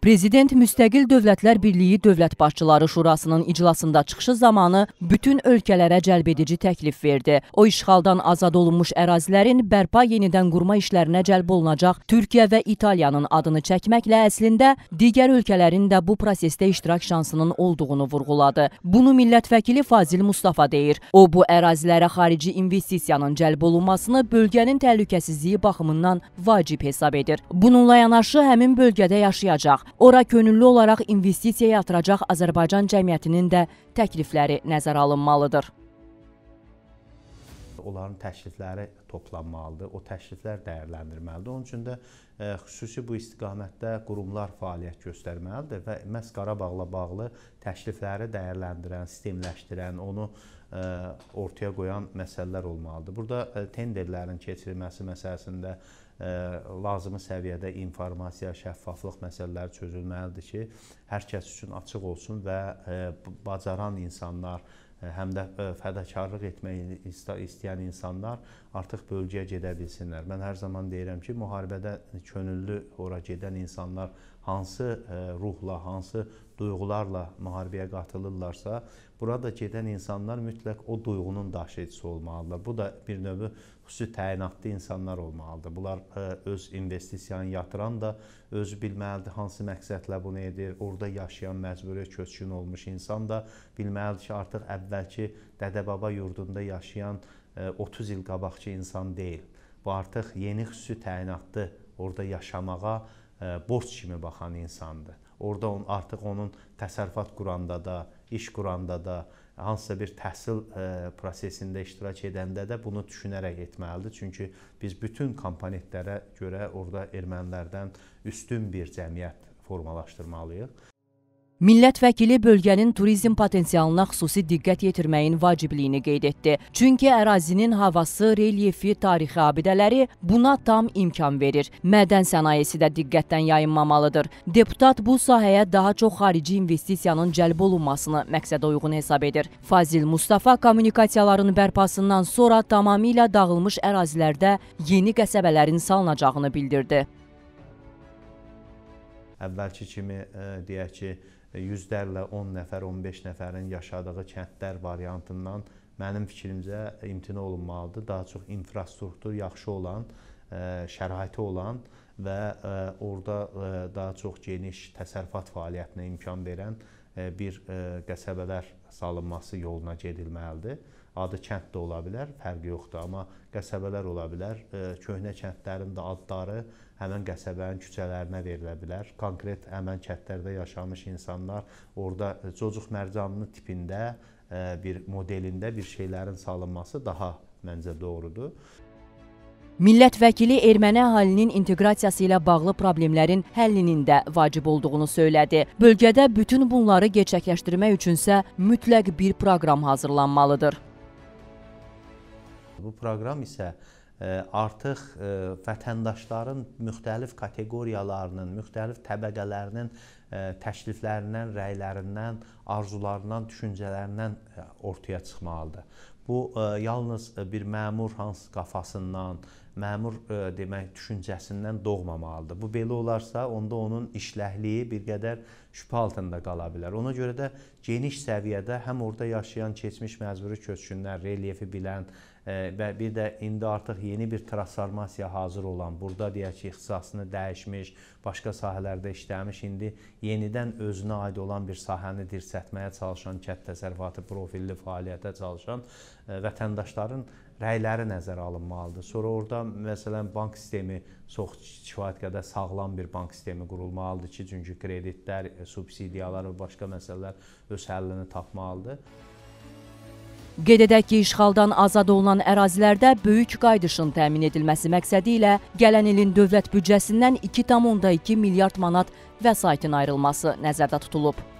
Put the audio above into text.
Prezident Müstəqil Dövlətlər Birliyi Dövlət Başçıları Şurasının iclasında çıxışı zamanı bütün ölkələrə cəlbedici təklif verdi. O, işğaldan azad olunmuş ərazilərin bərpa yenidən qurma işlərinə cəlb olunacaq Türkiyə və İtaliyanın adını çəkməklə əslində digər ölkələrin də bu prosesdə iştirak şansının olduğunu vurğuladı. Bunu millət vəkili Fazil Mustafa deyir. O, bu ərazilərə xarici investisiyanın cəlb olunmasını bölgənin təhlükəsizliyi baxımından vacib hesab edir. Bununla yanaşı həmin bölgələrdə bölgədə yaşayacaq. Ora könüllü olaraq investisiya yatıracaq Azərbaycan cəmiyyətinin də təklifləri nəzərə alınmalıdır. Onların təklifləri toplanmalıdır, o təkliflər dəyərləndirməlidir. Onun üçün də e, xüsusi bu istiqamətdə qurumlar fəaliyyət göstərməlidir və məhz Qarabağla bağlı təklifləri dəyərləndirən, sistemləşdirən, onu e, ortaya qoyan məsələlər olmalıdır. Burada e, tenderlərin keçirilməsi məsələsində lazımi səviyyədə informasiya, şəffaflıq məsələləri çözülməlidir ki, hər kəs üçün açıq olsun və bacaran insanlar həm də fədakarlıq etmək istəyən insanlar artıq bölgəyə gedə bilsinlər. Mən hər zaman deyirəm ki, müharibədə könüllü ora gedən insanlar hansı e, ruhla, hansı duyğularla müharibəyə qatılırlarsa, burada gedən insanlar mütləq o duyğunun daşıyıcısı olmalıdırlar. Bu da bir növ xüsusi təyinatlı insanlar olmalıdır. Bunlar e, öz investisiyanı yatıran da özü bilməlidir hansı məqsədlə bunu edir. Orda yaşayan məcburi köçkün olmuş insan da bilməlidir ki, artıq əvvəlki dədə-baba yurdunda yaşayan 30 e, il qabaqçı insan deyil. Bu artıq yeni xüsusi təyinatlı orada yaşamağa borc kimi baxan insandır. Orda on artıq onun təsərrüfat quranda da, iş quranda da, hansısa bir təhsil prosesində iştirak edəndə də bunu düşünərək etməlidir. Çünki biz bütün komponentlərə görə orada ermənilərdən üstün bir cəmiyyət formalaşdırmalıyıq. Millət vəkili bölgənin turizm potensialına xüsusi diqqət yetirməyin vacibliyini qeyd etdi. Çünki ərazinin havası, relyefi, tarixi abidələri buna tam imkan verir. Mədən sənayesi də diqqətdən yayınmamalıdır. Deputat bu sahəyə daha çox xarici investisiyanın cəlb olunmasını məqsədə uyğun hesab edir. Fazil Mustafa kommunikasiyaların bərpasından sonra tamamilə dağılmış ərazilərdə yeni qəsəbələrin salınacağını bildirdi. Əvvəlki kimi e, deyək ki, E, yüzlərlə 10 nəfər, 15 nəfərin yaşadığı kəndlər variantından mənim fikrimcə imtina olunmalıdır. Daha çox infrastruktur yaxşı olan, e, şəraiti olan və e, orada daha çox geniş təsərrüfat fəaliyyətinə imkan verən E, bir e, qəsəbələr salınması yoluna gedilməlidir. Adı kənd də ola bilər, fərqi yoxdur, amma qəsəbələr ola bilər. E, köhnə kəndlərin də adları həmin qəsəbənin küçələrinə verilə bilər. Konkret həmin kəndlərdə yaşamış insanlar orada cocuq mərcanının tipində bir modelində bir şeylərin salınması daha məncə doğrudur. Millət vəkili erməni əhalinin inteqrasiyası ilə bağlı problemlərin həllinin də vacib olduğunu söylədi. Bölgədə bütün bunları gerçəkləşdirmək üçünsə mütləq bir proqram hazırlanmalıdır. Bu proqram isə e, artıq e, vətəndaşların müxtəlif kateqoriyalarının, müxtəlif təbəqələrinin e, təkliflərindən, rəylərindən, arzularından, düşüncələrindən ortaya çıxmalıdır. Bu yalnız bir məmur hansı qafasından, məmur ə, e, demək düşüncəsindən doğmamalıdır. Bu belə olarsa, onda onun işləhliyi bir qədər şübhə altında qala bilər. Ona görə də geniş səviyyədə həm orada yaşayan keçmiş məcburi köçkünlər, relyefi bilən e, və bir də indi artıq yeni bir transformasiya hazır olan, burada deyək ki, ixtisasını dəyişmiş, başqa sahələrdə işləmiş, indi yenidən özünə aid olan bir sahəni dirsətməyə çalışan, kənd təsərrüfatı profilli fəaliyyətə çalışan e, vətəndaşların rəyləri nəzərə alınmalıdır. Sonra orada məsələn bank sistemi çox kifayət qədər sağlam bir bank sistemi qurulmalıdır ki, çünki kreditlər, e, subsidiyalar və başqa məsələlər öz həllini tapmalıdır. Qeyd edək ki, işğaldan azad olunan ərazilərdə böyük qaydışın təmin edilməsi məqsədi ilə gələn ilin dövlət büdcəsindən 2,2 milyard manat vəsaitin ayrılması nəzərdə tutulub.